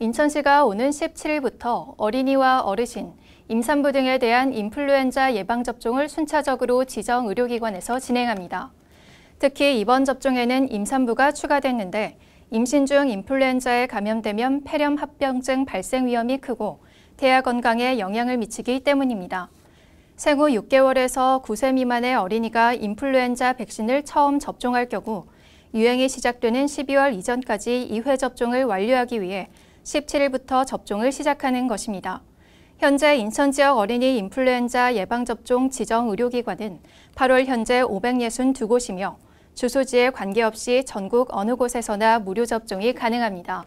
인천시가 오는 17일부터 어린이와 어르신, 임산부 등에 대한 인플루엔자 예방접종을 순차적으로 지정 의료기관에서 진행합니다. 특히 이번 접종에는 임산부가 추가됐는데 임신 중 인플루엔자에 감염되면 폐렴 합병증 발생 위험이 크고 태아 건강에 영향을 미치기 때문입니다. 생후 6개월에서 9세 미만의 어린이가 인플루엔자 백신을 처음 접종할 경우 유행이 시작되는 12월 이전까지 2회 접종을 완료하기 위해 17일부터 접종을 시작하는 것입니다. 현재 인천 지역 어린이 인플루엔자 예방접종 지정 의료기관은 8월 현재 562곳이며 주소지에 관계없이 전국 어느 곳에서나 무료 접종이 가능합니다.